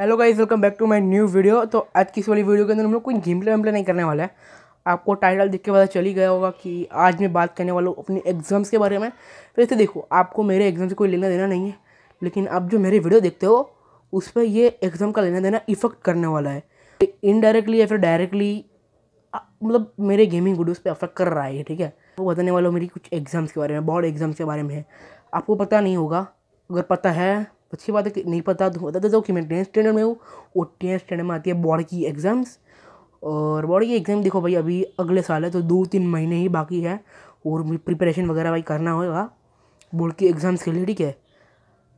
hello guys welcome back to my new video तो आज की इस वाली वीडियो के अंदर हम लोग कोई गेम प्ले वेम नहीं करने वाला है आपको टाइटल देख के पता चली गया होगा कि आज मैं बात करने वाला हूँ अपने एग्ज़ाम्स के बारे में तो इसे देखो आपको मेरे एग्ज़ाम से कोई लेना देना नहीं है लेकिन आप जो मेरे वीडियो देखते हो उस पर ये एग्ज़ाम का लेना देना इफ़ेक्ट करने वाला है इनडायरेक्टली या फिर डायरेक्टली मतलब मेरे गेमिंग उस पर अफेक्ट कर रहा है ठीक है वो बताने वाला मेरी कुछ एग्ज़ाम्स के बारे में बॉर्ड एग्ज़ाम्स के बारे में है आपको पता नहीं होगा अगर पता है अच्छी बात है कि नहीं पता तो बताता जाऊँ कि मैं टेंथ स्टैंडर्ड में हूँ और टेंथ स्टैंडर्ड में आती है बोर्ड की एग्ज़ाम्स और बोर्ड की एग्ज़ाम देखो भाई अभी अगले साल है तो दो तीन महीने ही बाकी है और प्रिपरेशन वगैरह भाई करना होगा बोर्ड की एग्ज़ाम्स के लिए ठीक है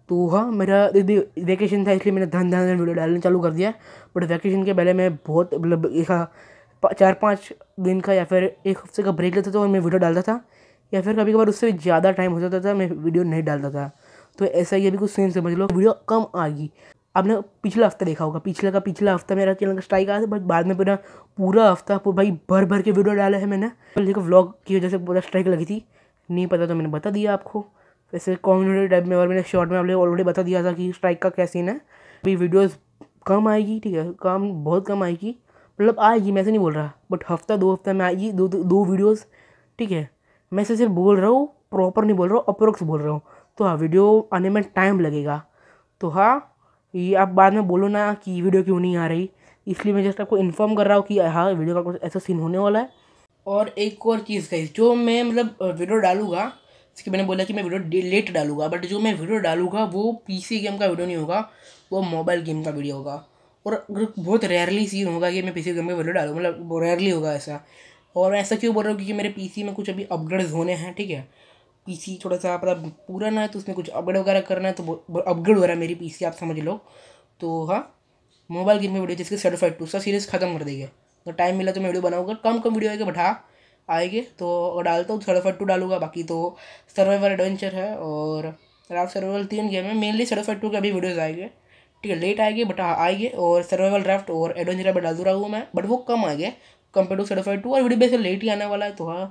तो हाँ मेरा वैकेशन था इसलिए मैंने धन धन वीडियो डालना चालू कर दिया बट वैकेशन के पहले मैं बहुत मतलब एक चार पाँच दिन का या फिर एक हफ्ते का ब्रेक लेता था और मैं वीडियो डालता था या फिर कभी कभार उससे भी ज़्यादा टाइम हो जाता था मैं वीडियो नहीं डालता था तो ऐसा ही अभी कुछ सेम समझ लो वीडियो कम आएगी आपने पिछला हफ्ता देखा होगा पिछले का पिछला हफ्ता मेरा चैनल का स्ट्राइक आया था बट बाद में पूरा पूरा हफ्ता भाई भर भर के वीडियो डाला है मैंने देखो व्लॉग की वजह से पूरा स्ट्राइक लगी थी नहीं पता तो मैंने बता दिया आपको वैसे कॉम्युनिटी टाइप में और मैंने शॉर्ट में आपने ऑलरेडी बता दिया था कि स्ट्राइक का क्या सीन है अभी वीडियोज़ कम आएगी ठीक है काम बहुत कम आएगी मतलब आएगी मैं ऐसे नहीं बोल रहा बट हफ्ता दो हफ्ता में आएगी दो दो, वीडियोज़ ठीक है मैं ऐसे सिर्फ बोल रहा हूँ प्रॉपर नहीं बोल रहा हूँ अप्रोक्स बोल रहा हूँ तो हाँ वीडियो आने में टाइम लगेगा तो हाँ ये आप बाद में बोलो ना कि वीडियो क्यों नहीं आ रही इसलिए मैं जस्ट आपको इन्फॉर्म कर रहा हूँ कि हाँ वीडियो का कुछ ऐसा सीन होने वाला है और एक और चीज़ का जो मैं मतलब वीडियो डालूँगा इसके मैंने बोला कि मैं वीडियो लेट डालूंगा बट जो मैं वीडियो डालूंगा वो पीसी गेम का वीडियो नहीं होगा वो मोबाइल गेम का वीडियो होगा और बहुत रेयरली सीन होगा कि मैं पीसी गेम का वीडियो डालूँ मतलब रेयरली होगा ऐसा और ऐसा क्यों बोल रहा हूँ क्योंकि मेरे पीसी में कुछ अभी अपग्रेड्स होने हैं ठीक है पीसी थोड़ा सा मतलब पुराना है तो उसमें कुछ अपग्रेड वगैरह करना है तो अपग्रेड हो रहा है मेरी पीसी आप समझ लो तो हाँ मोबाइल गेम में वीडियो जिसके सर्टिफाइड टू सा सीरीज़ खत्म कर देंगे तो टाइम मिला तो मैं वीडियो बनाऊंगा कम कम वीडियो आएगा बढ़ा हाँ, आएंगे तो डालता हूँ सर्टिफाइड टू डालूंगा बाकी तो सर्वाइवर एडवेंचर है और राफ सर्वाइवल तीन गेम है मेनली सर्टिफाइड टू के अभी वीडियोज़ आएंगे ठीक है लेट आएंगे बट हाँ, आएंगे और सर्वाइवल ड्राफ्ट और एडवेंचर अभी डाल दूँ रहा हूँ मैं बट वो कम आएंगे कंपेयर टू सर्टिफाइड टू और वीडियो बेस लेट ही आने वाला है तो हाँ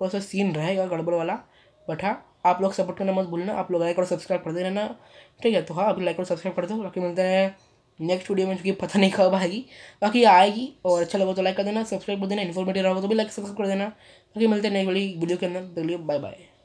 थोड़ा सा सीन रहेगा गड़बड़ वाला बट हाँ आप लोग सपोर्ट करना मत भूलना आप लोग लाइक और सब्सक्राइब करते रहना ठीक है तो हाँ आप लाइक और सब्सक्राइब कर दो बाकी मिलते हैं नेक्स्ट वीडियो में चूँकि पता नहीं कब आएगी बाकी आएगी और अच्छा लगा तो लाइक कर देना सब्सक्राइब कर देना इन्फॉर्मेटिव रहा तो भी लाइक सब्सक्राइब कर देना बाकी मिलते हैं नेक्स्ट वाली वीडियो के अंदर बाय बाय